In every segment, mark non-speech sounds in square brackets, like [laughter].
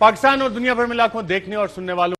पाकिस्तान और दुनिया भर में लाखों देखने और सुनने वालों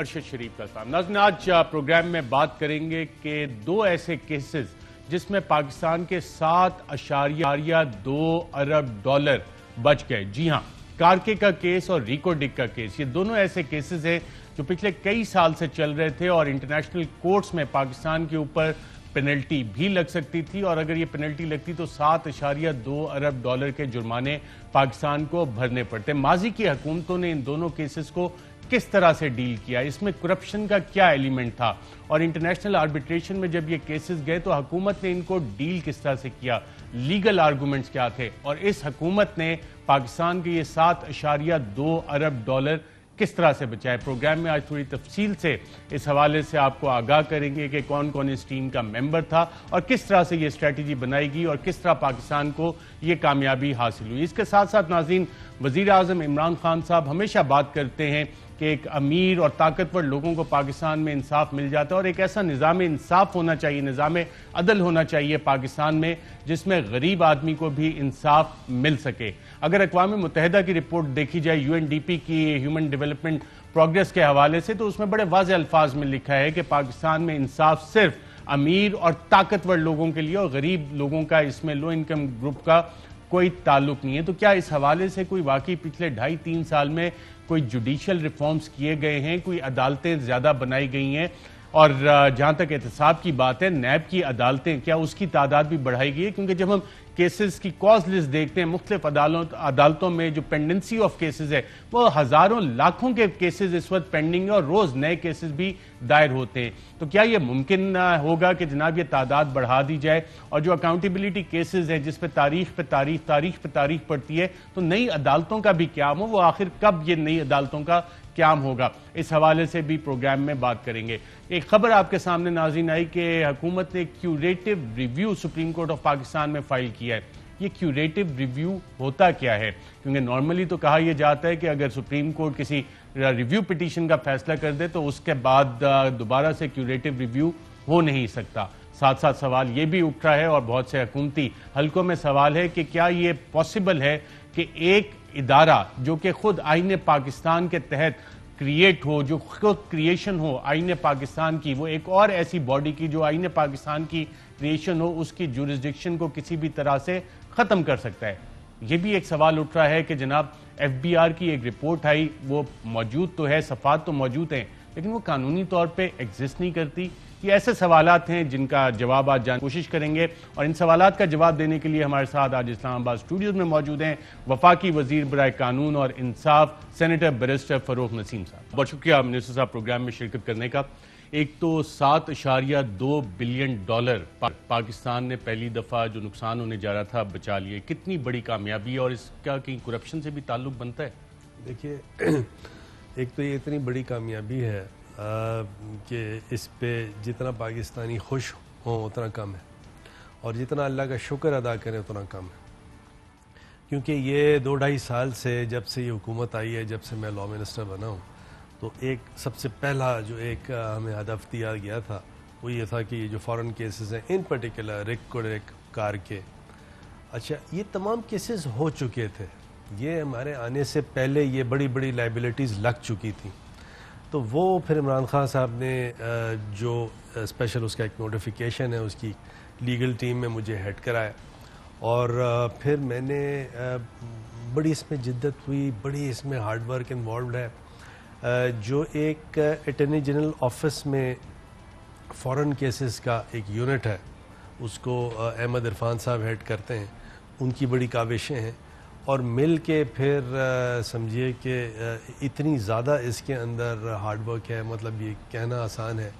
अरशद शरीफ का सलाम नाजन आज प्रोग्राम में बात करेंगे कि दो ऐसे केसेस जिसमें पाकिस्तान के सात अशारिया दो अरब डॉलर बच गए जी हाँ कारके का केस और रिकोडिक का केस ये दोनों ऐसे केसेस हैं जो पिछले कई साल से चल रहे थे और इंटरनेशनल कोर्ट्स में पाकिस्तान के ऊपर पेनल्टी भी लग सकती थी और अगर ये पेनल्टी लगती तो सात इशारिया दो अरब डॉलर के जुर्माने पाकिस्तान को भरने पड़ते माजी की हुकूमतों ने इन दोनों केसेस को किस तरह से डील किया इसमें करप्शन का क्या एलिमेंट था और इंटरनेशनल आर्बिट्रेशन में जब ये केसेस गए तो हुकूमत ने इनको डील किस तरह से किया लीगल आर्गूमेंट्स क्या थे और इस हकूमत ने पाकिस्तान के ये सात इशारिया दो अरब डॉलर किस तरह से बचाए प्रोग्राम में आज थोड़ी तफसील से इस हवाले से आपको आगाह करेंगे कि कौन कौन इस टीम का मेंबर था और किस तरह से ये स्ट्रैटेजी बनाएगी और किस तरह पाकिस्तान को ये कामयाबी हासिल हुई इसके साथ साथ नाजीन वजीर अजम इमरान खान साहब हमेशा बात करते हैं कि एक अमीर और ताकतवर लोगों को पाकिस्तान में इंसाफ मिल जाता है और एक ऐसा निज़ाम इंसाफ होना चाहिए निज़ाम अदल होना चाहिए पाकिस्तान में जिसमें गरीब आदमी को भी इंसाफ मिल सके अगर अकवा मुतहदा की रिपोर्ट देखी जाए यू एन डी पी की ह्यूमन डेवलपमेंट प्रोग्रेस के हवाले से तो उसमें बड़े वाज अल्फाज में लिखा है कि पाकिस्तान में इंसाफ सिर्फ अमीर और ताकतवर लोगों के लिए और गरीब लोगों का इसमें लो इनकम ग्रुप का कोई ताल्लुक नहीं है तो क्या इस हवाले से कोई वाकई पिछले ढाई तीन साल में कोई जुडिशल रिफॉर्म्स किए गए हैं कोई अदालतें ज़्यादा बनाई गई हैं और जहाँ तक एहतसाब की बात है नैब की अदालतें क्या उसकी तादाद भी बढ़ाई गई है क्योंकि जब हम केसेस की कॉज लिस्ट देखते हैं मुख्तलिफ अदालत अदालतों में जो पेंडेंसी ऑफ केसेस है वो हज़ारों लाखों के केसेस इस वक्त पेंडिंग है और रोज़ नए केसेस भी दायर होते हैं तो क्या ये मुमकिन होगा कि जनाब ये तादाद बढ़ा दी जाए और जो अकाउंटेबिलिटी केसेस हैं जिस पे तारीख पे तारीख तारीख पे तारीख पड़ती है तो नई अदालतों का भी क्याम हो वो आखिर कब ये नई अदालतों का क्याम होगा इस हवाले से भी प्रोग्राम में बात करेंगे एक खबर आपके सामने नाजिन आई कि हुकूमत ने curative review Supreme court of Pakistan में फाइल किया है ये क्यूरेटिव रिव्यू होता क्या है क्योंकि नॉर्मली तो कहा यह जाता है कि अगर सुप्रीम कोर्ट किसी रिव्यू पिटिशन का फैसला कर दे तो उसके बाद दोबारा से क्यूरेटिव रिव्यू हो नहीं सकता साथ साथ सवाल ये भी उठ रहा है और बहुत से हकूमती हलकों में सवाल है कि क्या ये पॉसिबल है कि एक इदारा जो कि खुद आइन पाकिस्तान के तहत क्रिएट हो जो खुद क्रिएशन हो आइन पाकिस्तान की वो एक और ऐसी बॉडी की जो आइन पाकिस्तान की क्रिएशन हो उसकी जुरिस्डिक्शन को किसी भी तरह से खत्म कर सकता है यह भी एक सवाल उठ रहा है कि जनाब एफबीआर की एक रिपोर्ट आई वो मौजूद तो है सफात तो मौजूद हैं लेकिन वो कानूनी तौर पे एग्जिस्ट नहीं करती ये ऐसे सवाल हैं जिनका जवाब आज जान कोशिश करेंगे और इन सवाल का जवाब देने के लिए हमारे साथ आज इस्लामाबाद स्टूडियोज में मौजूद हैं वफाकी वजीर बरए कानून और इंसाफ सेनेटर बैरिस्टर फरूख नसीम साहब बहुत शुक्रिया मिनिस्टर साहब प्रोग्राम में शिरकत करने का एक तो सात इशारिया दो बिलियन डॉलर पा, पाकिस्तान ने पहली दफ़ा जो नुकसान होने जा रहा था बचा लिए कितनी बड़ी कामयाबी और इसका कहीं करप्शन से भी ताल्लुक बनता है देखिए [clears throat] एक तो ये इतनी बड़ी कामयाबी है कि इस पे जितना पाकिस्तानी खुश हों उतना कम है और जितना अल्लाह का शुक्र अदा करें उतना कम है क्योंकि ये दो ढाई साल से जब से ये हुकूमत आई है जब से मैं लॉ मिनिस्टर बना हूँ तो एक सबसे पहला जो एक हमें हदफ दिया गया था वो ये था कि जो फॉरेन केसेस हैं इन पर्टिकुलर रिक रिक कार के अच्छा ये तमाम केसेस हो चुके थे ये हमारे आने से पहले ये बड़ी बड़ी लाइबिलिटीज़ लग चुकी थी तो वो फिर इमरान खान साहब ने जो स्पेशल उसका एक नोटिफिकेशन है उसकी लीगल टीम में मुझे हेड कराया और फिर मैंने बड़ी इसमें जिद्दत हुई बड़ी इसमें हार्डवर्क इन्वॉल्व है जो एक अटर्नी जनरल ऑफिस में फॉरेन केसेस का एक यूनिट है उसको अहमद इरफान साहब हेड करते हैं उनकी बड़ी काविशें हैं और मिल के फिर समझिए कि इतनी ज़्यादा इसके अंदर हार्डवर्क है मतलब ये कहना आसान है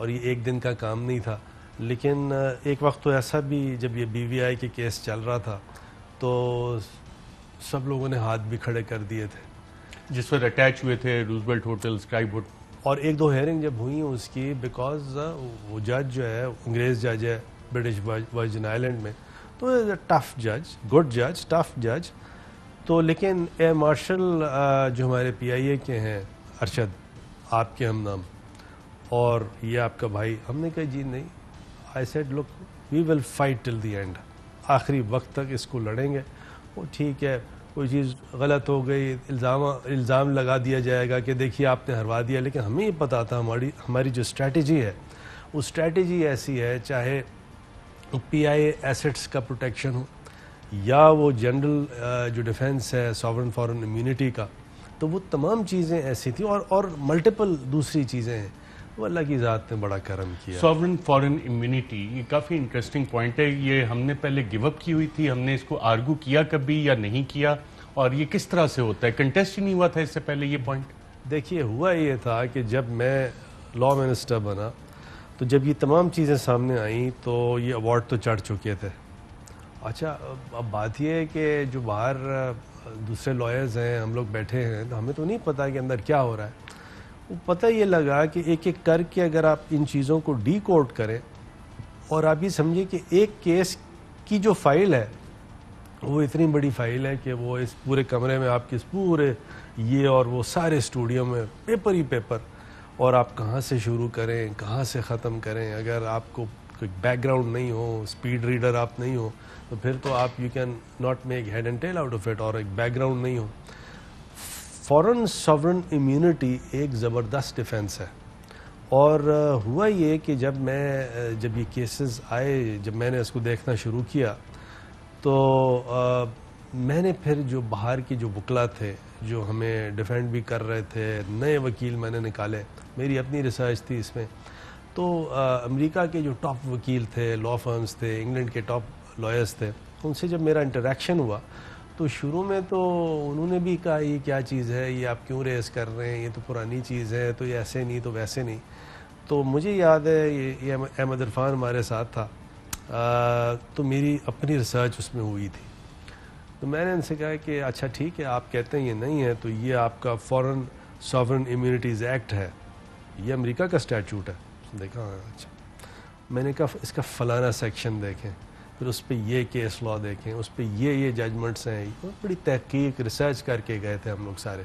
और ये एक दिन का काम नहीं था लेकिन एक वक्त तो ऐसा भी जब ये बी के केस चल रहा था तो सब लोगों ने हाथ भी खड़े कर दिए थे जिस पर अटैच हुए थे रूजबेल्ट होटल स्क्राइब होटल और एक दो हेयरिंग जब हुई उसकी बिकॉज uh, वो जज जो है अंग्रेज जज है ब्रिटिश वर्जन आइलैंड में तो इज़ अ टफ जज गुड जज टफ जज तो लेकिन एयर मार्शल uh, जो हमारे पीआईए के हैं अरशद आपके हम नाम और ये आपका भाई हमने कहा जी नहीं I said look we will fight till the end आखिरी वक्त तक इसको लड़ेंगे वो ठीक है कोई चीज़ गलत हो गई इल्ज़ाम इल्ज़ाम लगा दिया जाएगा कि देखिए आपने हरवा दिया लेकिन हमें ये पता था हमारी हमारी जो स्ट्रेटजी है वो स्ट्रेटजी ऐसी है चाहे पीआई एसेट्स का प्रोटेक्शन हो या वो जनरल जो डिफेंस है सॉवरन फॉरेन इम्यूनिटी का तो वो तमाम चीज़ें ऐसी थी और और मल्टीपल दूसरी चीज़ें हैं वो अल्लाह की ज़ात ने बड़ा करम किया सॉवरन फॉरेन इम्यूनिटी ये काफ़ी इंटरेस्टिंग पॉइंट है ये हमने पहले गिवअप की हुई थी हमने इसको आर्गू किया कभी या नहीं किया और ये किस तरह से होता है कंटेस्ट ही नहीं हुआ था इससे पहले ये पॉइंट देखिए हुआ ये था कि जब मैं लॉ मिनिस्टर बना तो जब ये तमाम चीज़ें सामने आई तो ये अवार्ड तो चढ़ चुके थे अच्छा अब बात यह है कि जो बाहर दूसरे लॉयर्स हैं हम लोग बैठे हैं तो हमें तो नहीं पता कि अंदर क्या हो रहा है पता ये लगा कि एक एक करके अगर आप इन चीज़ों को डी कोड करें और आप ये समझिए कि एक केस की जो फाइल है वो इतनी बड़ी फाइल है कि वो इस पूरे कमरे में आपके इस पूरे ये और वो सारे स्टूडियो में पेपर ही पेपर और आप कहाँ से शुरू करें कहाँ से ख़त्म करें अगर आपको कोई बैकग्राउंड नहीं हो स्पीड रीडर आप नहीं हो तो फिर तो आप you can not make head and tail out of it और एक बैकग्राउंड नहीं हो फॉरेन सॉवरन इम्यूनिटी एक ज़बरदस्त डिफेंस है और हुआ ये कि जब मैं जब ये केसेस आए जब मैंने इसको देखना शुरू किया तो आ, मैंने फिर जो बाहर की जो बुकला थे जो हमें डिफेंड भी कर रहे थे नए वकील मैंने निकाले मेरी अपनी रिसर्च थी इसमें तो अमेरिका के जो टॉप वकील थे लॉ फर्म्स थे इंग्लैंड के टॉप लॉयर्स थे उनसे जब मेरा इंटरेक्शन हुआ तो शुरू में तो उन्होंने भी कहा ये क्या चीज़ है ये आप क्यों रेस कर रहे हैं ये तो पुरानी चीज़ है तो ये ऐसे नहीं तो वैसे नहीं तो मुझे याद है ये अहमद इरफान हमारे साथ था आ, तो मेरी अपनी रिसर्च उसमें हुई थी तो मैंने इनसे कहा कि अच्छा ठीक है आप कहते हैं ये नहीं है तो ये आपका फॉरेन सॉवरन इम्यूनिटीज़ एक्ट है ये अमेरिका का स्टैचूट है देखा हाँ, अच्छा मैंने कहा इसका फ़लाना सेक्शन देखें फिर उस पर ये केस लॉ देखें उस पर ये ये जजमेंट्स हैं बड़ी तहकीक रिसर्च करके गए थे हम लोग सारे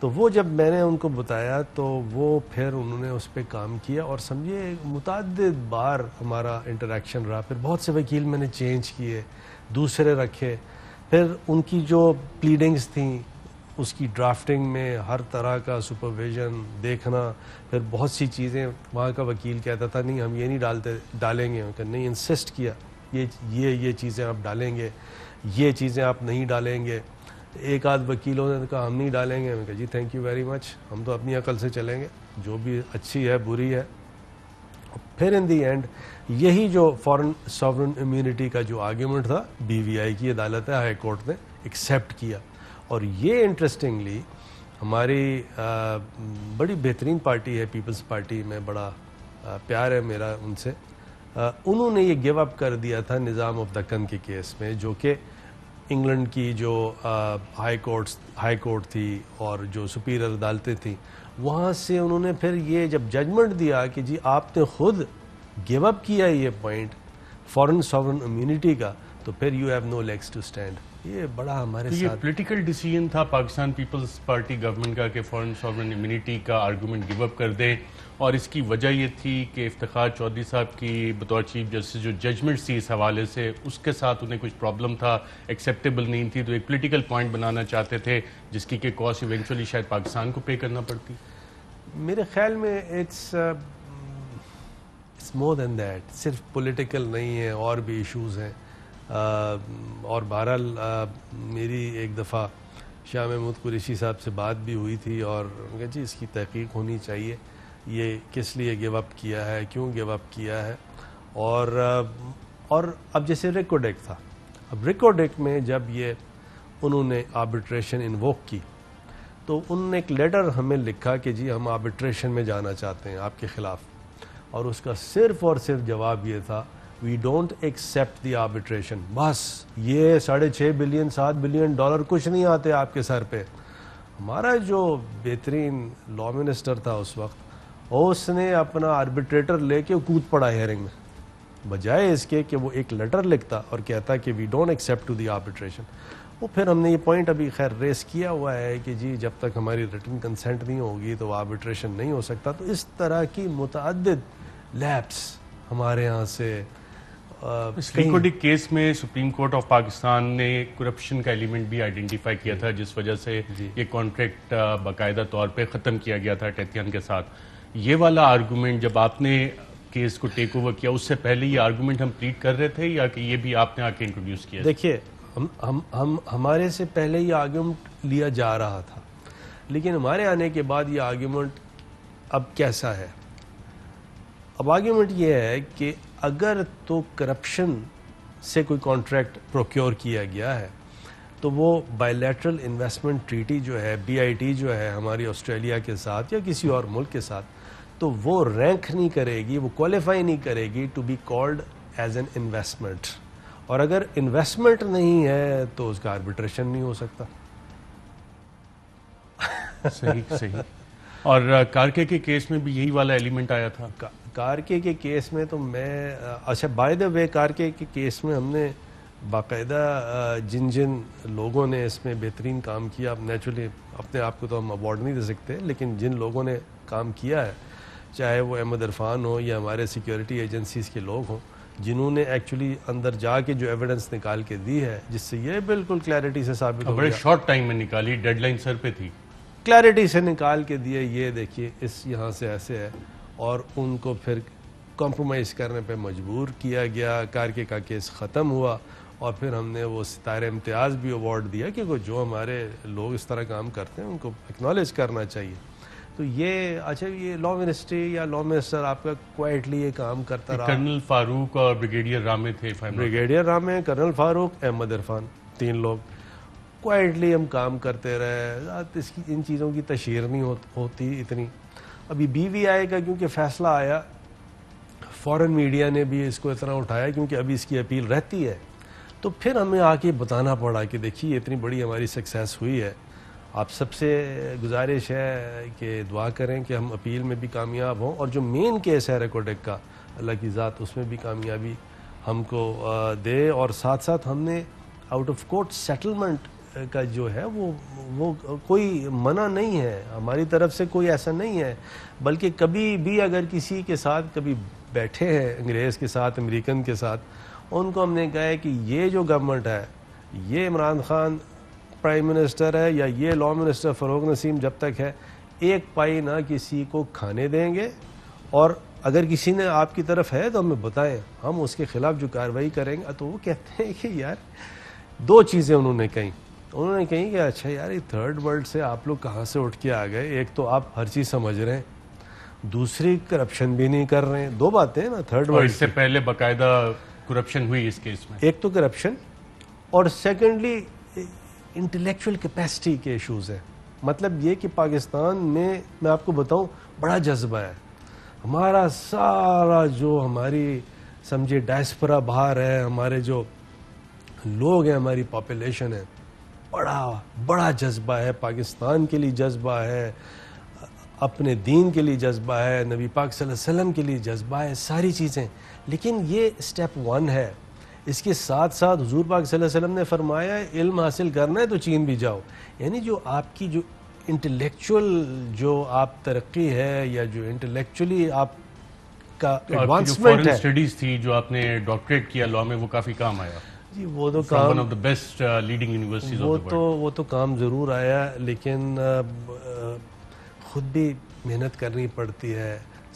तो वो जब मैंने उनको बताया तो वो फिर उन्होंने उस पर काम किया और समझिए मुतद बार हमारा इंटरेक्शन रहा फिर बहुत से वकील मैंने चेंज किए दूसरे रखे फिर उनकी जो प्लीडिंग्स थी उसकी ड्राफ्टिंग में हर तरह का सुपरविजन देखना फिर बहुत सी चीज़ें वहाँ का वकील कहता था नहीं हम ये नहीं डालते डालेंगे उनका नहीं इंसिस्ट किया ये ये ये चीज़ें आप डालेंगे ये चीज़ें आप नहीं डालेंगे एक आध वकीलों ने कहा हम नहीं डालेंगे मैंने कहा जी थैंक यू वेरी मच हम तो अपनी अकल से चलेंगे जो भी अच्छी है बुरी है फिर इन दी एंड यही जो फॉरेन सॉवरन इम्यूनिटी का जो आर्ग्यूमेंट था बीवीआई की अदालत है हाई कोर्ट ने एक्सेप्ट किया और ये इंटरेस्टिंगली हमारी आ, बड़ी बेहतरीन पार्टी है पीपल्स पार्टी में बड़ा आ, प्यार है मेरा उनसे उन्होंने ये गिव अप कर दिया था निज़ाम ऑफ दक्कन के केस में जो कि इंग्लैंड की जो हाई कोर्ट हाई कोर्ट थी और जो सुपीरियर अदालतें थी वहाँ से उन्होंने फिर ये जब जजमेंट दिया कि जी आपने खुद गिव अप किया ये पॉइंट फॉरेन सॉवरन इम्यूनिटी का तो फिर you have no legs to stand ये बड़ा हमारे तो ये पॉलिटिकल डिसीजन था पाकिस्तान पीपल्स पार्टी गवर्नमेंट का कि फॉरेन सॉवरन इम्यूनिटी का आर्गूमेंट गिव अप कर दें और इसकी वजह ये थी कि इफ्तार चौधरी साहब की बतौर चीफ जस्टिस जो जजमेंट थी इस हवाले से उसके साथ उन्हें कुछ प्रॉब्लम था एक्सेप्टेबल नहीं थी तो एक पोलिटिकल पॉइंट बनाना चाहते थे जिसकी के कॉस्ट इवेंचुअली शायद पाकिस्तान को पे करना पड़ती मेरे ख्याल में it's it's more than that सिर्फ पोलिटिकल नहीं है और भी इशूज़ हैं और बहरहाल मेरी एक दफ़ा शाह महमूद कुरेशी साहब से बात भी हुई थी और उनका जी इसकी तहकीक होनी चाहिए ये किस लिए गिव अप किया है क्यों गिव अप किया है और और अब जैसे रिकोडेक था अब रिकोडेक में जब ये उन्होंने आर्बिट्रेशन इन्वोक की तो उनने एक लेटर हमें लिखा कि जी हम आर्बिट्रेशन में जाना चाहते हैं आपके ख़िलाफ़ और उसका सिर्फ़ और सिर्फ जवाब ये था we don't accept the arbitration बस ये साढ़े छः बिलियन सात बिलियन डॉलर कुछ नहीं आते आपके सर पे हमारा जो बेहतरीन लॉ मिनिस्टर था उस वक्त उसने अपना आर्बिट्रेटर लेके कूद पड़ा हेयरिंग में बजाय इसके कि वो एक लेटर लिखता और कहता कि we don't accept to the arbitration वो फिर हमने ये पॉइंट अभी खैर रेस किया हुआ है कि जी जब तक हमारी रिटर्न कंसेंट नहीं होगी तो आर्बिट्रेशन नहीं हो सकता तो इस तरह की मुतद लैब्स हमारे यहाँ से लिक्विडिक uh, केस में सुप्रीम कोर्ट ऑफ पाकिस्तान ने करप्शन का एलिमेंट भी आइडेंटिफाई किया था जिस वजह से ये कॉन्ट्रैक्ट uh, बाकायदा तौर पे ख़त्म किया गया था टैथियन के साथ ये वाला आर्गूमेंट जब आपने केस को टेक ओवर किया उससे पहले ये आर्गूमेंट हम प्लीट कर रहे थे या कि ये भी आपने आके इंट्रोड्यूस किया देखिए हम हम हम हमारे से पहले ये आर्ग्यूमेंट लिया जा रहा था लेकिन हमारे आने के बाद ये आर्ग्यूमेंट अब कैसा है अब आर्ग्यूमेंट ये है कि अगर तो करप्शन से कोई कॉन्ट्रैक्ट प्रोक्योर किया गया है तो वो बायलैटरल इन्वेस्टमेंट ट्रीटी जो है बीआईटी जो है हमारी ऑस्ट्रेलिया के साथ या किसी और मुल्क के साथ तो वो रैंक नहीं करेगी वो क्वालिफाई नहीं करेगी to be called as an investment और अगर इन्वेस्टमेंट नहीं है तो उसका आर्बिट्रेशन नहीं हो सकता सही सही और कारके के केस में भी यही वाला एलिमेंट आया था कारके के केस में तो मैं अच्छा बाय द वे कारके के केस में हमने बाकायदा जिन जिन लोगों ने इसमें बेहतरीन काम किया नेचुरली अपने आप को तो हम अवार्ड नहीं दे सकते लेकिन जिन लोगों ने काम किया है चाहे वो अहमद इरफान हो या हमारे सिक्योरिटी एजेंसीज़ के लोग हों जिन्होंने एक्चुअली अंदर जाके जो एविडेंस निकाल के दी है जिससे ये बिल्कुल क्लैरिटी से साबित हो बड़े शॉर्ट टाइम में निकाली डेडलाइन सर पे थी क्लैरिटी से निकाल के दिए ये देखिए इस यहाँ से ऐसे है और उनको फिर कॉम्प्रोमाइज़ करने पे मजबूर किया गया कारके का केस ख़त्म हुआ और फिर हमने वो सितारे इम्तियाज़ भी अवार्ड दिया कि वो जो हमारे लोग इस तरह काम करते हैं उनको एक्नॉलेज करना चाहिए तो ये अच्छा ये लॉ मिनिस्ट्री या लॉ मिनिस्टर आपका क्वाइटली ये काम करता रहा कर्नल फारूक और ब्रिगेडियर रामे थे ब्रिगेडियर रामे कर्नल फारूक अहमद इरफान तीन लोग क्वाइटली हम काम करते रहे इसकी इन चीज़ों की तशहर नहीं हो, होती इतनी अभी आई का क्योंकि फैसला आया फॉरेन मीडिया ने भी इसको इतना उठाया क्योंकि अभी इसकी अपील रहती है तो फिर हमें आके बताना पड़ा कि देखिए इतनी बड़ी हमारी सक्सेस हुई है आप सबसे गुजारिश है कि दुआ करें कि हम अपील में भी कामयाब हों और जो मेन केस है रिकॉर्डिक का अल्लाह की ज़ात उसमें भी कामयाबी हमको दे और साथ साथ हमने आउट ऑफ कोर्ट सेटलमेंट का जो है वो वो कोई मना नहीं है हमारी तरफ से कोई ऐसा नहीं है बल्कि कभी भी अगर किसी के साथ कभी बैठे हैं अंग्रेज़ के साथ अमेरिकन के साथ उनको हमने कहा है कि ये जो गवर्नमेंट है ये इमरान खान प्राइम मिनिस्टर है या ये लॉ मिनिस्टर फ़रोग नसीम जब तक है एक पाई ना किसी को खाने देंगे और अगर किसी ने आपकी तरफ है तो हमें बताएं हम उसके खिलाफ जो कार्रवाई करेंगे तो वो कहते हैं कि यार दो चीज़ें उन्होंने कही तो उन्होंने कही कि अच्छा यार ये थर्ड वर्ल्ड से आप लोग कहाँ से उठ के आ गए एक तो आप हर चीज़ समझ रहे हैं दूसरी करप्शन भी नहीं कर रहे हैं दो बातें ना थर्ड वर्ल्ड से पहले बाकायदा करप्शन हुई इस केस में एक तो करप्शन और सेकेंडली इंटेलेक्चुअल कैपेसिटी के इशूज़ हैं मतलब ये कि पाकिस्तान में मैं आपको बताऊं बड़ा जज्बा है हमारा सारा जो हमारी समझिए डायस्परा बाहर है हमारे जो लोग हैं हमारी पॉपुलेशन है बड़ा बड़ा जज्बा है पाकिस्तान के लिए जज्बा है अपने दीन के लिए जज्बा है नबी पाक वसल्लम के लिए जज्बा है सारी चीज़ें लेकिन ये स्टेप वन है इसके साथ साथ हजूर पाक वसल्लम ने फरमाया इल्म हासिल करना है तो चीन भी जाओ यानी जो आपकी जो इंटेलेक्चुअल जो आप तरक्की है या जो इंटेलेक्चुअली आप का एडवांसमेंट है स्टडीज थी जो आपने डॉक्टरेट किया लॉ में वो काफ़ी काम आया जी वो तो काम of the best leading universities वो तो वो तो काम जरूर आया लेकिन खुद भी मेहनत करनी पड़ती है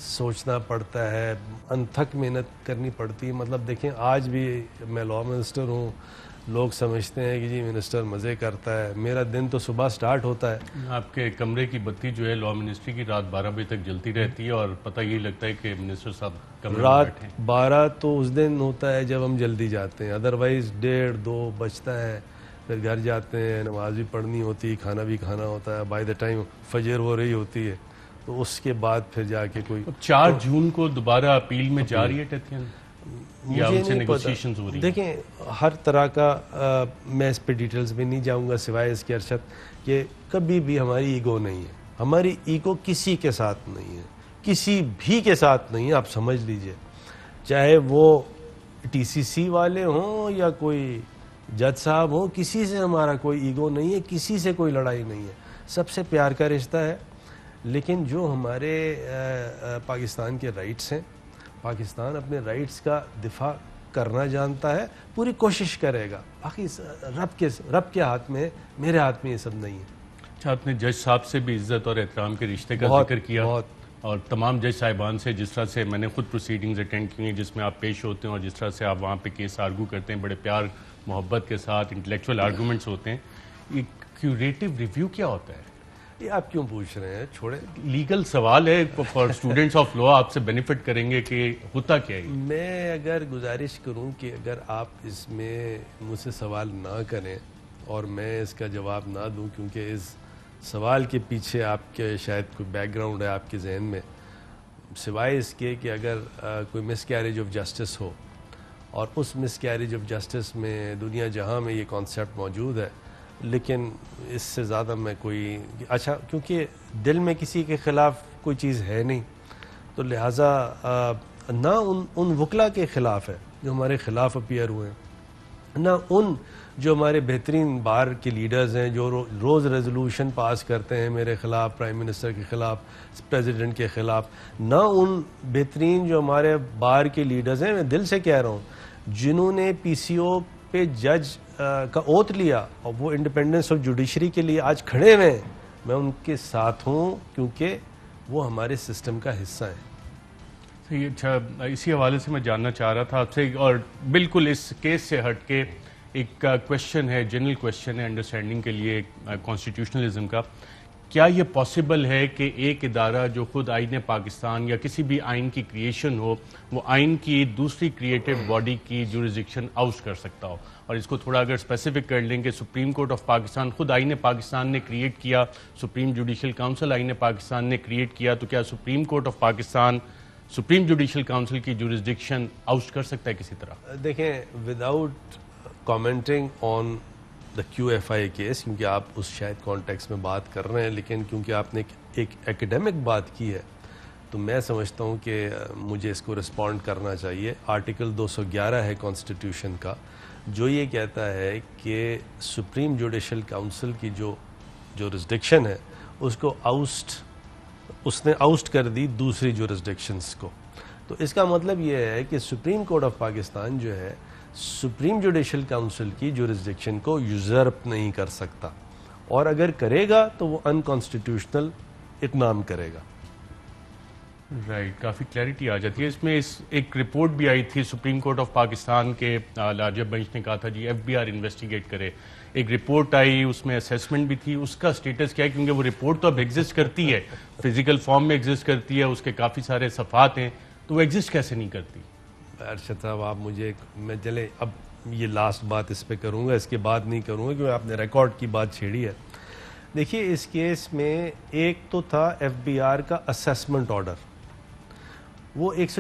सोचना पड़ता है अनथक मेहनत करनी पड़ती है मतलब देखें आज भी मैं लॉ मिनिस्टर हूँ लोग समझते हैं कि जी मिनिस्टर मज़े करता है मेरा दिन तो सुबह स्टार्ट होता है आपके कमरे की बत्ती जो है लॉ मिनिस्ट्री की रात 12 बजे तक जलती रहती है और पता यही लगता है कि मिनिस्टर साहब कमरे रात बारह तो उस दिन होता है जब हम जल्दी जाते हैं अदरवाइज़ डेढ़ दो बजता है फिर घर जाते हैं नमाज भी पढ़नी होती है खाना भी खाना होता है बाय द टाइम फजर हो रही होती है तो उसके बाद फिर जाके कोई चार तो, जून को दोबारा अपील में जा रही है टेथियन मुझे नहीं पता देखें हर तरह का आ, मैं इस पर डिटेल्स में नहीं जाऊंगा सिवाय इसके अरशद कि कभी भी हमारी ईगो नहीं है हमारी ईगो किसी के साथ नहीं है किसी भी के साथ नहीं है आप समझ लीजिए चाहे वो टीसीसी वाले हों या कोई जज साहब हों किसी से हमारा कोई ईगो नहीं है किसी से कोई लड़ाई नहीं है सबसे प्यार का रिश्ता है लेकिन जो हमारे आ, आ, पाकिस्तान के राइट्स हैं पाकिस्तान अपने राइट्स का दिफा करना जानता है पूरी कोशिश करेगा बाकी रब के रब के हाथ में मेरे हाथ में ये सब नहीं है अच्छा आपने जज साहब से भी इज्जत और एहतराम के रिश्ते का जिक्र किया बहुत और तमाम जज साहिबान से जिस तरह से मैंने खुद प्रोसीडिंग्स अटेंड की हैं जिसमें आप पेश होते हैं और जिस तरह से आप वहाँ पे केस आर्गू करते हैं बड़े प्यार मोहब्बत के साथ इंटेलेक्चुअल आर्गूमेंट्स होते हैं एक क्यूरेटिव रिव्यू क्या होता है ये आप क्यों पूछ रहे हैं छोड़े लीगल सवाल है फॉर स्टूडेंट्स ऑफ लॉ आपसे बेनिफिट करेंगे कि होता क्या है मैं अगर गुजारिश करूं कि अगर आप इसमें मुझसे सवाल ना करें और मैं इसका जवाब ना दूं क्योंकि इस सवाल के पीछे आपके शायद कोई बैकग्राउंड है आपके जहन में सिवाय इसके कि अगर आ, कोई मिस कैरेज ऑफ जस्टिस हो और उस मिस कैरेज ऑफ जस्टिस में दुनिया जहाँ में ये कॉन्सेप्ट मौजूद है लेकिन इससे ज़्यादा मैं कोई अच्छा क्योंकि दिल में किसी के ख़िलाफ़ कोई चीज़ है नहीं तो लिहाजा ना उन उन वकला के ख़िलाफ़ है जो हमारे ख़िलाफ़ अपियर हुए हैं ना उन जो हमारे बेहतरीन बार के लीडर्स हैं जो रो, रोज़ रेजोलूशन पास करते हैं मेरे ख़िलाफ़ प्राइम मिनिस्टर के ख़िलाफ़ प्रेसिडेंट के ख़िलाफ़ ना उन बेहतरीन जो हमारे बार के लीडर्स हैं मैं दिल से कह रहा हूँ जिन्होंने पी सी ओ पे जज का ओत लिया और वो इंडिपेंडेंस ऑफ जुडिशरी के लिए आज खड़े हुए मैं उनके साथ हूँ क्योंकि वो हमारे सिस्टम का हिस्सा है सही तो अच्छा इसी हवाले से मैं जानना चाह रहा था आपसे और बिल्कुल इस केस से हट के एक क्वेश्चन है जनरल क्वेश्चन है अंडरस्टैंडिंग के लिए कॉन्स्टिट्यूशनलिज्म का क्या ये पॉसिबल है कि एक इदारा जो खुद आइन पाकिस्तान या किसी भी आइन की क्रिएशन हो वो आइन की दूसरी क्रिएटिव बॉडी की जुरिजिक्शन आउट कर सकता हो और इसको थोड़ा अगर स्पेसिफिक कर लें कि सुप्रीम कोर्ट ऑफ पाकिस्तान खुद आइन पाकिस्तान ने क्रिएट किया सुप्रीम जुडिशल काउंसिल आइन पाकिस्तान ने क्रिएट किया तो क्या Supreme court of Pakistan Supreme judicial Council की जुरिस्डिक्शन आउट कर सकता है किसी तरह देखें without commenting on the Q F I case क्योंकि आप उस शायद कॉन्टेक्स्ट में बात कर रहे हैं लेकिन क्योंकि आपने एक एकेडमिक बात की है तो मैं समझता हूँ कि मुझे इसको रिस्पॉन्ड करना चाहिए आर्टिकल 211 है कॉन्स्टिट्यूशन का जो ये कहता है कि सुप्रीम जुडिशल काउंसिल की जो जो रिस्डिक्शन है उसको आउस्ट उसने आउस्ट कर दी दूसरी जो को तो इसका मतलब ये है कि सुप्रीम कोर्ट ऑफ पाकिस्तान जो है सुप्रीम जुडिशल काउंसिल की जुरिस्डिक्शन को यूजर्प नहीं कर सकता और अगर करेगा तो वो अनकॉन्स्टिट्यूशनल इकनाम करेगा राइट right, काफ़ी क्लैरिटी आ जाती है इसमें इस एक रिपोर्ट भी आई थी सुप्रीम कोर्ट ऑफ पाकिस्तान के लार्जर बेंच ने कहा था जी एफबीआर इन्वेस्टिगेट करे एक रिपोर्ट आई उसमें असेसमेंट भी थी उसका स्टेटस क्या है क्योंकि वो रिपोर्ट तो अब एग्जिस्ट करती है फिजिकल फॉर्म में एग्जिस्ट करती है उसके काफ़ी सारे सफ़ात हैं तो वो एग्जिस्ट कैसे नहीं करती अरशद साहब आप मुझे मैं चले अब ये लास्ट बात इस पर करूँगा इसके बाद नहीं करूँगा क्योंकि आपने रिकॉर्ड की बात छेड़ी है देखिए इस केस में एक तो था एफबीआर का असेसमेंट ऑर्डर वो एक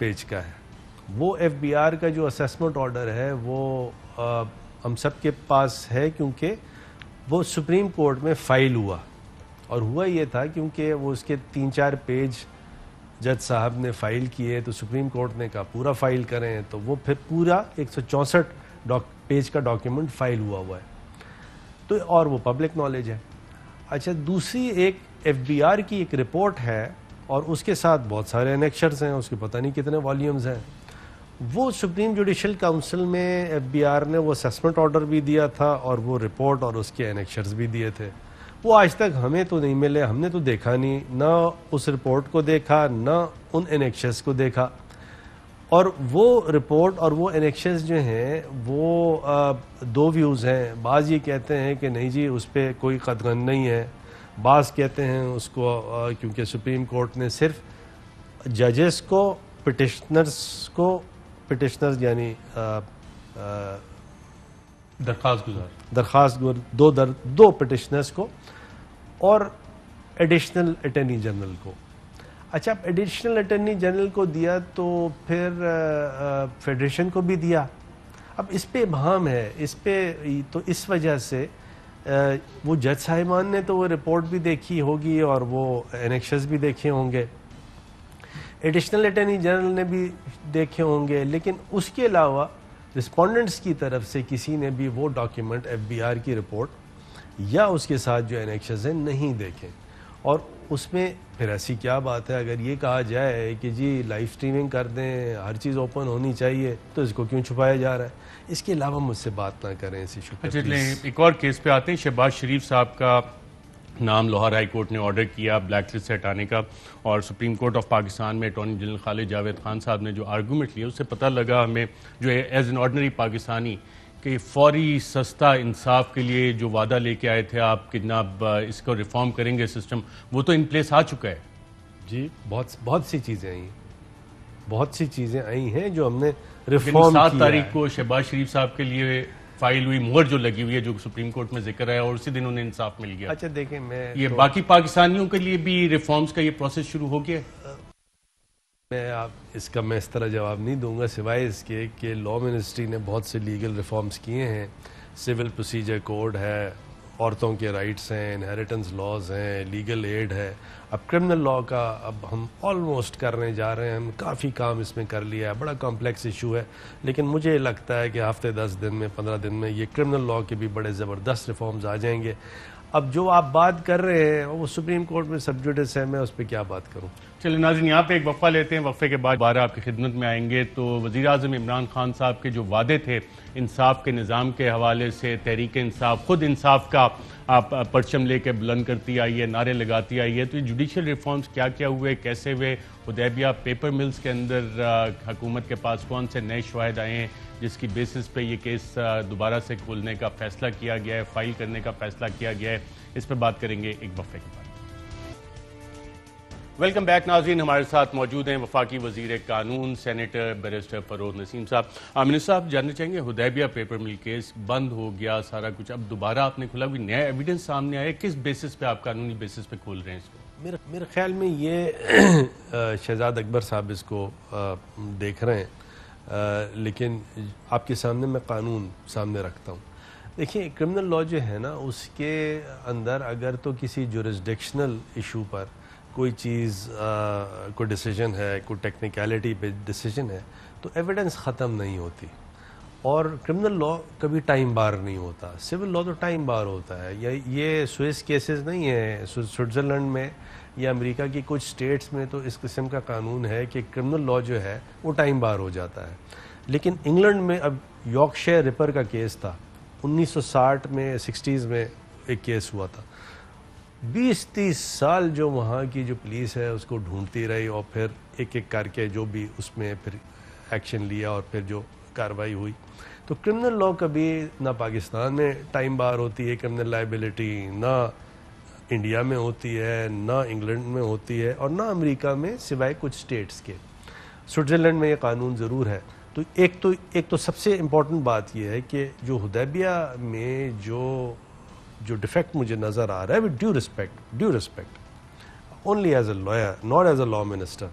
पेज का है वो एफबीआर का जो असेसमेंट ऑर्डर है वो आ, हम सब के पास है क्योंकि वो सुप्रीम कोर्ट में फाइल हुआ और हुआ ये था क्योंकि वो उसके तीन चार पेज जज साहब ने फाइल किए तो सुप्रीम कोर्ट ने कहा पूरा फाइल करें तो वो फिर पूरा एक सौ पेज का डॉक्यूमेंट फाइल हुआ हुआ है तो और वो पब्लिक नॉलेज है अच्छा दूसरी एक एफ की एक रिपोर्ट है और उसके साथ बहुत सारे अनेक्शर्स हैं उसके पता नहीं कितने वॉल्यूम्स हैं वो सुप्रीम जुडिशल काउंसिल में एफ ने वो असेसमेंट ऑर्डर भी दिया था और वो रिपोर्ट और उसके अनेक्शर्स भी दिए थे वो आज तक हमें तो नहीं मिले हमने तो देखा नहीं ना उस रिपोर्ट को देखा ना उन एनेक्शस को देखा और वो रिपोर्ट और वो एनेक्शस जो हैं वो आ, दो व्यूज़ हैं बाज़ ये कहते हैं कि नहीं जी उस पर कोई कदगन नहीं है बाज़ कहते हैं उसको क्योंकि सुप्रीम कोर्ट ने सिर्फ जजेस को पटिशनर्स को पटिशनर्स यानी दरख्वास्त गुजार दरख्वास्त दो दर, दो पटिशनर्स को और एडिशनल अटर्नी जनरल को अच्छा अब एडिशनल अटर्नी जनरल को दिया तो फिर फेडरेशन को भी दिया अब इस पे भाम है इस पे तो इस वजह से आ, वो जज साहिबान ने तो वो रिपोर्ट भी देखी होगी और वो एनेक्शस भी देखे होंगे एडिशनल अटर्नी जनरल ने भी देखे होंगे लेकिन उसके अलावा रिस्पोंडेंट्स की तरफ से किसी ने भी वो डॉक्यूमेंट एफबीआर की रिपोर्ट या उसके साथ जो एनेक्शज़ हैं नहीं देखें और उसमें फिर ऐसी क्या बात है अगर ये कहा जाए कि जी लाइव स्ट्रीमिंग कर दें हर चीज़ ओपन होनी चाहिए तो इसको क्यों छुपाया जा रहा है इसके अलावा मुझसे बात ना करें इस इशू पर एक और केस पे आते हैं शहबाज शरीफ साहब का नाम लाहौर हाई कोर्ट ने ऑर्डर किया ब्लैक लिस्ट से हटाने का और सुप्रीम कोर्ट ऑफ पाकिस्तान में अटॉर्नी जनरल खालिद जावेद खान साहब ने जो आर्गूमेंट लिया उससे पता लगा हमें जो एज एन ऑर्डनरी पाकिस्तानी कि फौरी सस्ता इंसाफ के लिए जो वादा लेके आए थे आप कि जनाब इसको रिफॉर्म करेंगे सिस्टम वो तो इन प्लेस आ चुका है जी बहुत बहुत सी चीज़ें आई बहुत सी चीज़ें आई हैं जो हमने रिफॉर्म सात तारीख को शहबाज शरीफ साहब के लिए फाइल हुई मोहर जो लगी हुई है जो सुप्रीम कोर्ट में जिक्र है और उसी दिन उन्हें इंसाफ मिल गया अच्छा देखें मैं ये तो... बाकी पाकिस्तानियों के लिए भी रिफॉर्म्स का ये प्रोसेस शुरू हो गया मैं आप इसका मैं इस तरह जवाब नहीं दूंगा सिवाय इसके कि लॉ मिनिस्ट्री ने बहुत से लीगल रिफॉर्म्स किए हैं सिविल प्रोसीजर कोड है औरतों के राइट्स हैं इनहेरिटेंस लॉज हैं लीगल एड है अब क्रिमिनल लॉ का अब हम ऑलमोस्ट करने जा रहे हैं हम काफ़ी काम इसमें कर लिया है बड़ा कॉम्प्लेक्स इशू है लेकिन मुझे लगता है कि हफ्ते दस दिन में पंद्रह दिन में ये क्रिमिनल लॉ के भी बड़े ज़बरदस्त रिफॉर्म्स आ जाएंगे अब जो आप बात कर रहे हैं वो सुप्रीम कोर्ट में सब्जुडिस है मैं उस पर क्या बात करूँ चलिए नाजिन यहाँ पे एक वफ़ा लेते हैं वफ़े के बाद दोबारा आपकी खिदमत में आएंगे तो वजी अजम इमरान खान साहब के जो वादे थे इंसाफ के निज़ाम के हवाले से तहरीक इंसाफ खुद इंसाफ का आप परचम लेके बुलंद करती आई है नारे लगाती आई है तो ये जुडिशल रिफॉर्म्स क्या क्या हुए कैसे हुए उदैबिया पेपर मिल्स के अंदर हुकूमत के पास कौन से नए शवाद आए हैं जिसकी बेसिस पे ये केस दोबारा से खोलने का फैसला किया गया है फाइल करने का फैसला किया गया है इस पर बात करेंगे एक वफे के बाद वेलकम बैक नाजीन हमारे साथ मौजूद हैं वफाकी वजीर कानून सेनेटर बैरिस्टर फरोज नसीम साहब आमिर हाँ, साहब जानना चाहेंगे हुदैबिया पेपर मिल केस बंद हो गया सारा कुछ अब दोबारा आपने खुला भी नया एविडेंस सामने आया किस बेसिस पे आप कानूनी बेसिस पे खोल रहे हैं इसको मेरे मेरे ख्याल में ये [clears throat] शहजाद अकबर साहब इसको देख रहे हैं लेकिन आपके सामने मैं कानून सामने रखता हूँ देखिए क्रिमिनल लॉ जो है ना उसके अंदर अगर तो किसी जोरिस्डिक्शनल इशू पर कोई चीज़ कोई डिसीजन है कोई टेक्निकलिटी पे डिसीजन है तो एविडेंस ख़त्म नहीं होती और क्रिमिनल लॉ कभी टाइम बार नहीं होता सिविल लॉ तो टाइम बार होता है या ये स्विस केसेस नहीं है स्विट्ज़रलैंड में या अमेरिका की कुछ स्टेट्स में तो इस किस्म का कानून है कि क्रिमिनल लॉ जो है वो टाइम बार हो जाता है लेकिन इंग्लैंड में अब यॉर्कशेयर रिपर का केस था 1960 में 60s में एक केस हुआ था 20-30 साल जो वहाँ की जो पुलिस है उसको ढूंढती रही और फिर एक एक करके जो भी उसमें फिर एक्शन लिया और फिर जो कार्रवाई हुई तो क्रिमिनल लॉ कभी ना पाकिस्तान में टाइम बार होती है क्रिमिनल लाइबिलिटी ना इंडिया में होती है ना इंग्लैंड में होती है और ना अमेरिका में सिवाय कुछ स्टेट्स के स्विट्ज़रलैंड में ये कानून ज़रूर है तो एक तो एक तो सबसे इम्पॉर्टेंट बात यह है कि जो हदैबिया में जो जो डिफेक्ट मुझे नज़र आ रहा है with due respect due respect only as a lawyer not as a law minister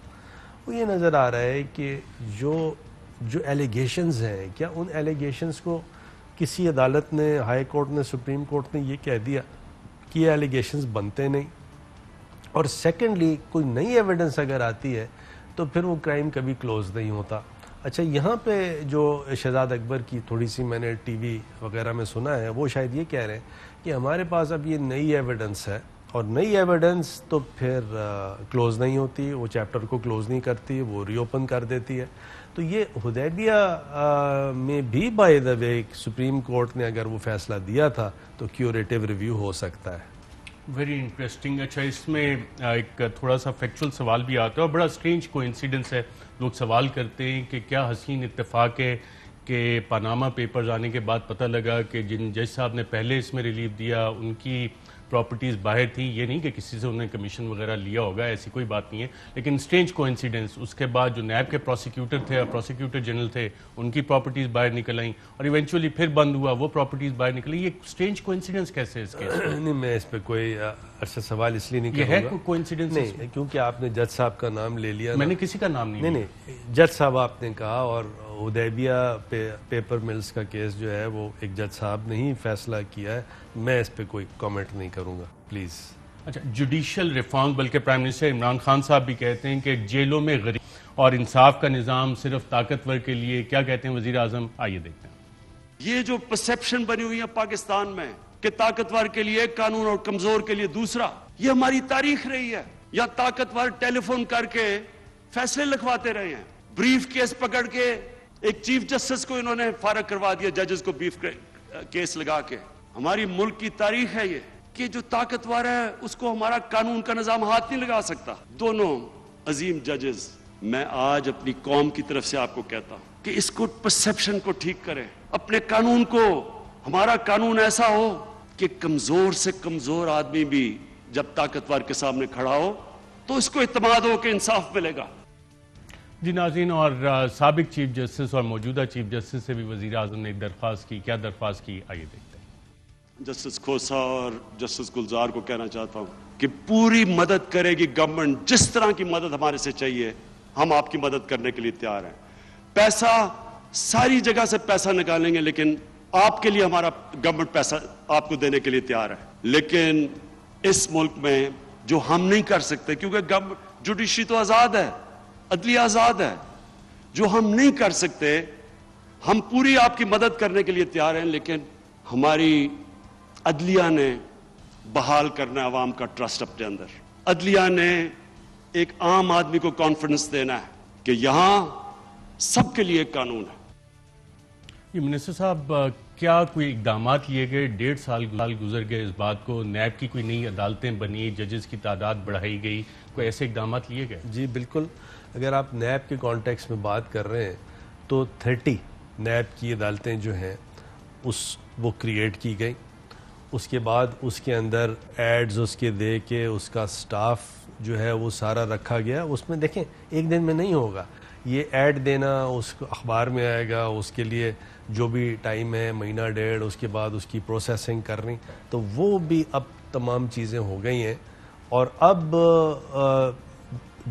वो ये नज़र आ रहा है कि जो जो एलिगेशन हैं क्या उन एलिगेशन को किसी अदालत ने हाई कोर्ट ने सुप्रीम कोर्ट ने ये कह दिया कि ये एलिगेशन बनते नहीं और सेकेंडली कोई नई एविडेंस अगर आती है तो फिर वो क्राइम कभी क्लोज नहीं होता अच्छा यहाँ पे जो शहजाद अकबर की थोड़ी सी मैंने टीवी वगैरह में सुना है वो शायद ये कह रहे हैं कि हमारे पास अब ये नई एविडेंस है और नई एविडेंस तो फिर क्लोज़ नहीं होती वो चैप्टर को क्लोज़ नहीं करती वो रीओपन कर देती है तो ये हदैबिया में भी by the way supreme court ने अगर वो फैसला दिया था तो क्यूरेटिव रिव्यू हो सकता है वेरी इंटरेस्टिंग अच्छा इसमें एक थोड़ा सा फैक्चुअल सवाल भी आता है और बड़ा स्ट्रेंज इंसिडेंस है लोग सवाल करते हैं कि क्या हसीन इतफाक़ है कि पानामा पेपर आने के बाद पता लगा कि जिन जज साहब ने पहले इसमें रिलीफ दिया उनकी प्रॉपर्टीज़ बाहर थी ये नहीं कि किसी से उन्होंने कमीशन वगैरह लिया होगा ऐसी कोई बात नहीं है लेकिन स्ट्रेंज को उसके बाद जो नैब के प्रोसिक्यूटर थे और प्रोसिक्यूटर जनरल थे उनकी प्रॉपर्टीज़ बाहर निकल आई और इवेंचुअली फिर बंद हुआ वो प्रॉपर्टीज़ बाहर निकली ये स्ट्रेंज इंसिडेंस कैसे इसके [clears throat] नहीं मैं इस पर कोई अच्छा सवाल इसलिए नहीं है को नहीं क्योंकि आपने जज साहब का नाम ले लिया मैंने किसी का नाम नहीं नहीं जज साहब आपने कहा और उदैबिया पे, पेपर मिल्स का केस जो है वो एक जज साहब ने ही फैसला किया है मैं इस पर कोई कमेंट नहीं करूँगा प्लीज़ अच्छा जुडिशल रिफॉर्म बल्कि प्राइम मिनिस्टर इमरान खान साहब भी कहते हैं कि जेलों में गरीब और इंसाफ का निज़ाम सिर्फ ताकतवर के लिए क्या कहते हैं वजीर आजम आइए देखते हैं ये जो परसेप्शन बनी हुई है पाकिस्तान में कि ताकतवर के लिए एक कानून और कमजोर के लिए दूसरा ये हमारी तारीख रही है या ताकतवर टेलीफोन करके फैसले लिखवाते रहे हैं ब्रीफ केस पकड़ के एक चीफ जस्टिस को इन्होंने फारग करवा दिया जजेस को बीफ केस लगा के हमारी मुल्क की तारीख है ये कि जो ताकतवर है उसको हमारा कानून का निजाम हाथ नहीं लगा सकता दोनों अजीम जजेस मैं आज अपनी कौम की तरफ से आपको कहता हूं कि इसको परसेप्शन को ठीक करें अपने कानून को हमारा कानून ऐसा हो कि कमजोर से कमजोर आदमी भी जब ताकतवर के सामने खड़ा हो तो इसको इतमाद हो कि इंसाफ मिलेगा जी नाजीन और सबक चीफ जस्टिस और मौजूदा चीफ जस्टिस से भी वजी अजम ने दरख्वास्त की क्या दरख्वास्त की आइए देखते हैं जस्टिस खोसा और जस्टिस गुलजार को कहना चाहता हूँ कि पूरी मदद करेगी गवर्नमेंट जिस तरह की मदद हमारे से चाहिए हम आपकी मदद करने के लिए तैयार हैं पैसा सारी जगह से पैसा निकालेंगे लेकिन आपके लिए हमारा गवर्नमेंट पैसा आपको देने के लिए तैयार है लेकिन इस मुल्क में जो हम नहीं कर सकते क्योंकि गवर्नमेंट जुडिशरी तो आज़ाद है अदलिया आज़ाद है जो हम नहीं कर सकते हम पूरी आपकी मदद करने के लिए तैयार हैं लेकिन हमारी अदलिया ने बहाल करना आवाम का ट्रस्ट अपने अंदर अदलिया ने एक आम आदमी को कॉन्फिडेंस देना है कि यहां सबके लिए कानून है ये मिनिस्टर साहब क्या कोई इकदाम लिए गए डेढ़ साल साल गुजर गए इस बात को नैब की कोई नई अदालतें बनी जजेस की तादाद बढ़ाई गई कोई ऐसे इकदाम लिए गए जी बिल्कुल अगर आप नैब के कॉन्टेक्स में बात कर रहे हैं तो थर्टी नैब की अदालतें जो हैं उस वो क्रिएट की गई उसके बाद उसके अंदर एड्स उसके दे के उसका स्टाफ जो है वो सारा रखा गया उसमें देखें एक दिन में नहीं होगा ये ऐड देना उस अखबार में आएगा उसके लिए जो भी टाइम है महीना डेढ़ उसके बाद उसकी प्रोसेसिंग करनी तो वो भी अब तमाम चीज़ें हो गई हैं और अब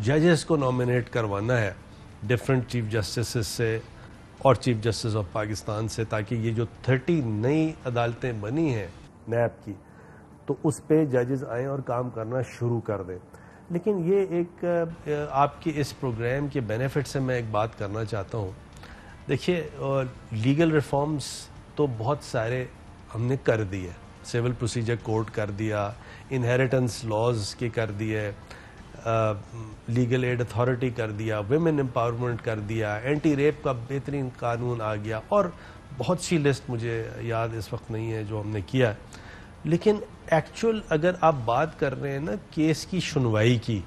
जजेस को नॉमिनेट करवाना है डिफरेंट चीफ जस्टिस से और चीफ जस्टिस ऑफ पाकिस्तान से ताकि ये जो थर्टी नई अदालतें बनी हैं नैब की तो उस पर जजेस आए और काम करना शुरू कर दें लेकिन ये एक आपके इस प्रोग्राम के बेनिफिट से मैं एक बात करना चाहता हूँ देखिए लीगल रिफॉर्म्स तो बहुत सारे हमने कर दिए सिविल प्रोसीजर कोर्ट कर दिया इनहेरिटेंस लॉज के कर दिए लीगल एड अथॉरिटी कर दिया वेमेन एम्पावरमेंट कर दिया एंटी रेप का बेहतरीन कानून आ गया और बहुत सी लिस्ट मुझे याद इस वक्त नहीं है जो हमने किया लेकिन एक्चुअल अगर आप बात कर रहे हैं ना केस की सुनवाई की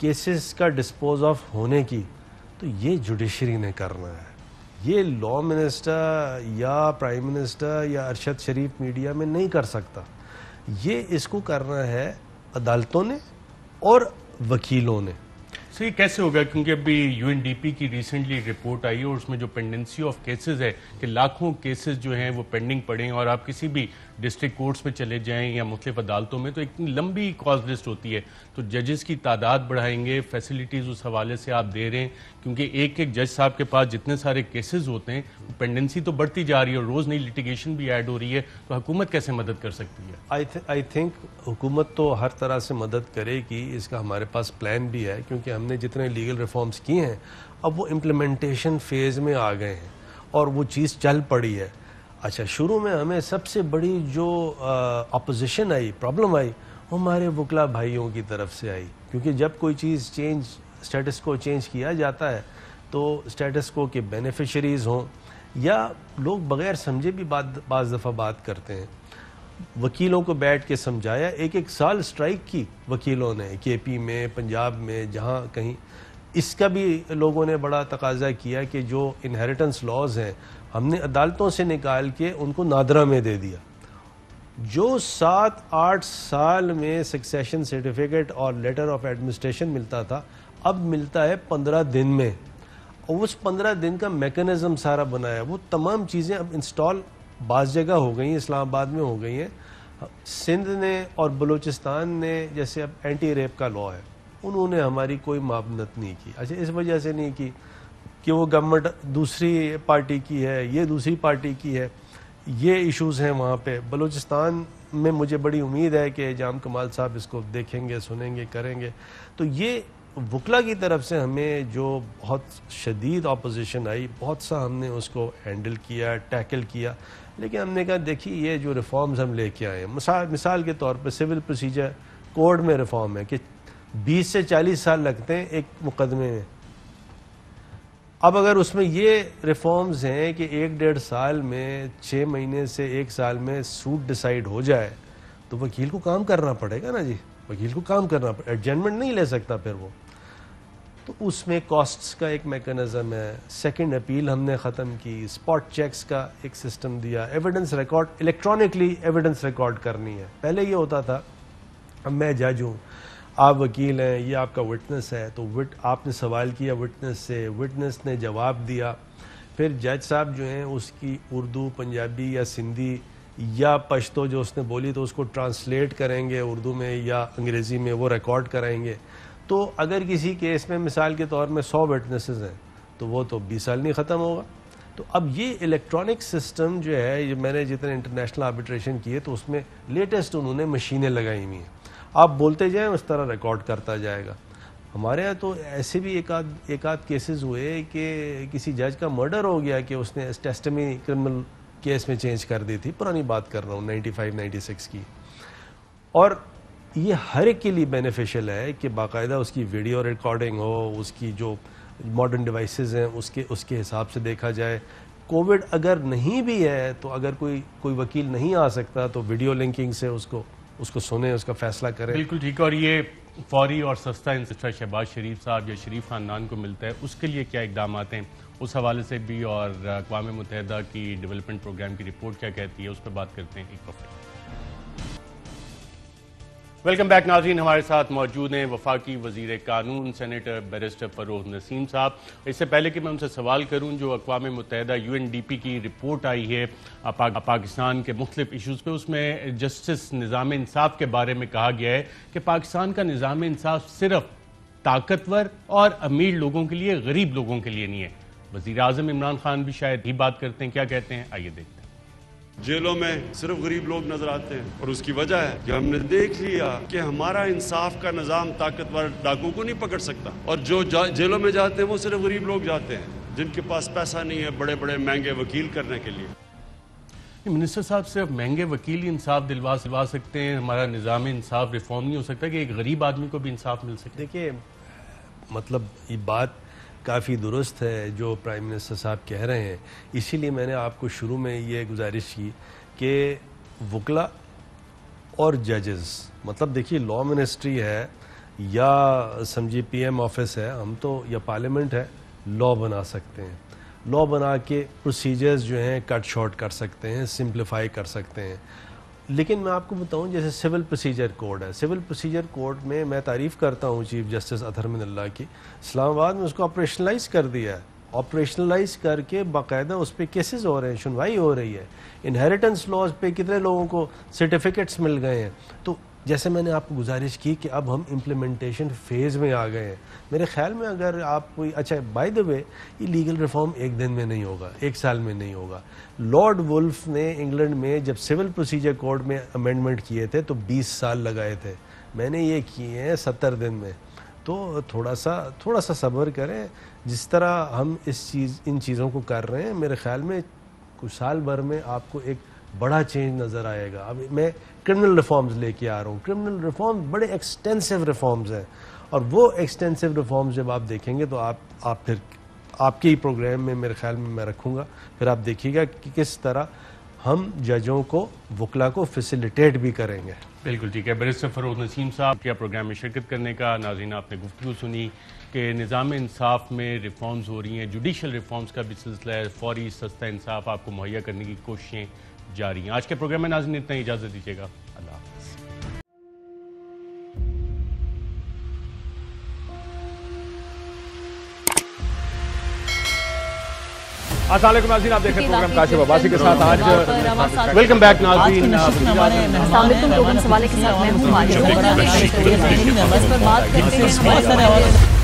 केसेस का डिस्पोज ऑफ होने की तो ये जुडिशरी ने करना है ये लॉ मिनिस्टर या प्राइम मिनिस्टर या अरशद शरीफ मीडिया में नहीं कर सकता ये इसको करना है अदालतों ने और वकीलों ने सर ये कैसे होगा क्योंकि अभी यूएनडीपी की रिसेंटली रिपोर्ट आई है और उसमें जो पेंडेंसी ऑफ केसेस है कि लाखों केसेस जो हैं वो पेंडिंग पड़े हैं और आप किसी भी डिस्ट्रिक्ट कोर्ट्स में चले जाएं या मुख्तफ अदालतों में तो इतनी लंबी कॉज लिस्ट होती है तो जजेस की तादाद बढ़ाएंगे फैसिलिटीज़ उस हवाले से आप दे रहे हैं क्योंकि एक एक जज साहब के पास जितने सारे केसेज होते हैं तो पेंडेंसी तो बढ़ती जा रही है और रोज़ नई लिटिगेशन भी ऐड हो रही है तो हुकूमत कैसे मदद कर सकती है आई थिंक हुकूमत तो हर तरह से मदद करेगी इसका हमारे पास प्लान भी है क्योंकि हम हमने जितने लीगल रिफॉर्म्स किए हैं अब वो इम्प्लीमेंटेशन फेज में आ गए हैं और वो चीज़ चल पड़ी है अच्छा शुरू में हमें सबसे बड़ी जो अपोजिशन आई प्रॉब्लम आई वो हमारे वकला भाइयों की तरफ से आई क्योंकि जब कोई चीज़ चेंज स्टेटस को चेंज किया जाता है तो स्टेटस को के बेनिफिशरीज़ हों या लोग बगैर समझे भी बात बाज़ दफ़ा बात करते हैं वकीलों को बैठ के समझाया एक एक साल स्ट्राइक की वकीलों ने केपी में पंजाब में जहाँ कहीं इसका भी लोगों ने बड़ा तकाजा किया कि जो इनहेरिटेंस लॉज हैं हमने अदालतों से निकाल के उनको नादरा में दे दिया जो सात आठ साल में सक्सेशन सर्टिफिकेट और लेटर ऑफ एडमिनिस्ट्रेशन मिलता था अब मिलता है पंद्रह दिन में और उस पंद्रह दिन का मेकनिज़म सारा बनाया वो तमाम चीज़ें अब इंस्टॉल बाज़ जगह हो गई हैं इस्लामाबाद में हो गई हैं सिंध ने और बलूचिस्तान ने जैसे अब एंटी रेप का लॉ है उन्होंने हमारी कोई मामनत नहीं की अच्छा इस वजह से नहीं की कि वो गवर्नमेंट दूसरी पार्टी की है ये दूसरी पार्टी की है ये इश्यूज़ हैं वहाँ पे बलूचिस्तान में मुझे बड़ी उम्मीद है कि जाम कमाल साहब इसको देखेंगे सुनेंगे करेंगे तो ये वकला की तरफ से हमें जो बहुत शदीद अपोजिशन आई बहुत सा हमने उसको हैंडल किया टैकल किया लेकिन हमने कहा देखिए ये जो रिफॉर्म्स हम लेके आए हैं मिसाल के तौर पर सिविल प्रोसीजर कोड में रिफॉर्म है कि 20 से 40 साल लगते हैं एक मुकदमे में अब अगर उसमें ये रिफॉर्म्स हैं कि एक डेढ़ साल में छः महीने से एक साल में सूट डिसाइड हो जाए तो वकील को काम करना पड़ेगा ना जी वकील को काम करना पड़ेगा एडजमेंट नहीं ले सकता फिर वो तो उसमें कॉस्ट्स का एक मेकनिज़म है सेकंड अपील हमने ख़त्म की स्पॉट चेक्स का एक सिस्टम दिया evidence record electronically evidence record करनी है पहले ये होता था अब मैं जज हूँ आप वकील हैं ये आपका विटनेस है तो विट आपने सवाल किया विटनेस से विटनेस ने जवाब दिया फिर जज साहब जो हैं उसकी उर्दू पंजाबी या सिंधी या पश्तो जो उसने बोली तो उसको ट्रांसलेट करेंगे उर्दू में या अंग्रेज़ी में वो रिकॉर्ड कराएंगे तो अगर किसी केस में मिसाल के तौर में सौ विटनेसेस हैं तो वो तो बीस साल नहीं ख़त्म होगा तो अब ये इलेक्ट्रॉनिक सिस्टम जो है ये मैंने जितने इंटरनेशनल आर्बिट्रेशन किए तो उसमें लेटेस्ट उन्होंने मशीनें लगाई हुई हैं आप बोलते जाएं उस तरह रिकॉर्ड करता जाएगा हमारे यहाँ तो ऐसे भी एक आध एक आध केसेज़ हुए कि किसी जज का मर्डर हो गया कि उसने टेस्टमी क्रिमिनल केस में चेंज कर दी थी पुरानी बात कर रहा हूँ 95 96 की और ये हर एक के लिए बेनिफिशियल है कि बाकायदा उसकी वीडियो रिकॉर्डिंग हो उसकी जो मॉडर्न डिवाइसेस हैं उसके उसके हिसाब से देखा जाए कोविड अगर नहीं भी है तो अगर कोई कोई वकील नहीं आ सकता तो वीडियो लिंकिंग से उसको उसको सुने उसका फैसला करें बिल्कुल ठीक है और ये फौरी और सस्ता इंस्टा शहबाज शरीफ साहब या शरीफ खानदान को मिलता है उसके लिए क्या इकदाम आते हैं उस हवाले से भी और अकवा मुतहदा की डेवलपमेंट प्रोग्राम की रिपोर्ट क्या कहती है उस पर बात करते हैं एक वक्त वेलकम बैक नाजीन हमारे साथ मौजूद हैं वफाकी वजीर कानून सेनेटर बैरिस्टर फरोज नसीम साहब इससे पहले कि मैं उनसे सवाल करूं जो अकवा मुतहदा यू एन डी पी की रिपोर्ट आई है पा, पाकिस्तान के मुख्तफ इशूज़ पर उसमें जस्टिस निज़ाम इंसाफ के बारे में कहा गया है कि पाकिस्तान का निज़ाम इंसाफ सिर्फ ताकतवर और अमीर लोगों के लिए गरीब लोगों के लिए नहीं है वजीर अजम इमरान खान भी शायद ही बात करते हैं क्या कहते हैं आइए देखते हैं जेलों में सिर्फ गरीब लोग नजर आते हैं और उसकी वजह है कि हमने देख लिया कि हमारा इंसाफ का निज़ाम ताकतवर डाकू को नहीं पकड़ सकता और जो जेलों में जाते हैं वो सिर्फ गरीब लोग जाते हैं जिनके पास पैसा नहीं है बड़े बड़े महंगे वकील करने के लिए मिनिस्टर साहब सिर्फ महंगे वकील ही इंसाफ दिलवा दिलवा सकते हैं हमारा निज़ाम इंसाफ रिफॉर्म नहीं हो सकता कि एक गरीब आदमी को भी इंसाफ मिल सके देखिए मतलब ये बात काफ़ी दुरुस्त है जो प्राइम मिनिस्टर साहब कह रहे हैं इसीलिए मैंने आपको शुरू में ये गुजारिश की कि वकला और जजेस मतलब देखिए लॉ मिनिस्ट्री है या समझिए पीएम ऑफिस है हम तो या पार्लियामेंट है लॉ बना सकते हैं लॉ बना के प्रोसीजर्स जो हैं कट शॉर्ट कर सकते हैं सिंप्लीफाई कर सकते हैं लेकिन मैं आपको बताऊं जैसे सिविल प्रोसीजर कोड है सिविल प्रोसीजर कोड में मैं तारीफ़ करता हूं चीफ जस्टिस अथर अल्लाह की इस्लामाबाद में उसको ऑपरेशनलाइज कर दिया है ऑपरेशनलाइज करके बाकायदा उस पर केसेज हो रहे हैं सुनवाई हो रही है इनहेरिटेंस लॉज पे कितने लोगों को सर्टिफिकेट्स मिल गए हैं तो जैसे मैंने आपको गुजारिश की कि अब हम इम्प्लीमेंटेशन फेज़ में आ गए हैं मेरे ख्याल में अगर आप कोई अच्छा बाय द वे ये लीगल रिफॉर्म एक दिन में नहीं होगा एक साल में नहीं होगा लॉर्ड वुल्फ ने इंग्लैंड में जब सिविल प्रोसीजर कोड में अमेंडमेंट किए थे तो 20 साल लगाए थे मैंने ये किए हैं सत्तर दिन में तो थोड़ा सा थोड़ा सा सब्र करें जिस तरह हम इस चीज़ इन चीज़ों को कर रहे हैं मेरे ख्याल में कुछ साल भर में आपको एक बड़ा चेंज नज़र आएगा अब मैं क्रिमिनल रिफॉर्म्स लेके आ रहा हूँ क्रिमिनल रिफॉर्म बड़े एक्सटेंसिव रिफॉर्म्स हैं और वो एक्सटेंसिव रिफॉर्म्स जब आप देखेंगे तो आप आप फिर आपके ही प्रोग्राम में मेरे ख्याल में मैं रखूँगा फिर आप देखिएगा कि किस तरह हम जजों को वकला को फैसिलिटेट भी करेंगे बिल्कुल ठीक है बरिस्टर फरोज नसीम साहब क्या प्रोग्राम में शिरकत करने का नाजीन आपने गुफ्तु सुनी कि निज़ाम इंसाफ में रिफॉर्म्स हो रही हैं जुडिशल रिफॉर्म्स का भी सिलसिला है फौरी सस्ता इंसाफ आपको मुहैया करने की कोशिशें जारी आज के प्रोग्राम में नाजन इतना ही इजाजत दीजिएगा अल्लाह हाफिज़ असलम नाजीन आप देख रहे हैं प्रोग्राम काशिफ अब्बासी के साथ आज वेलकम बैक नाजीन सवाल के साथ मैं हूं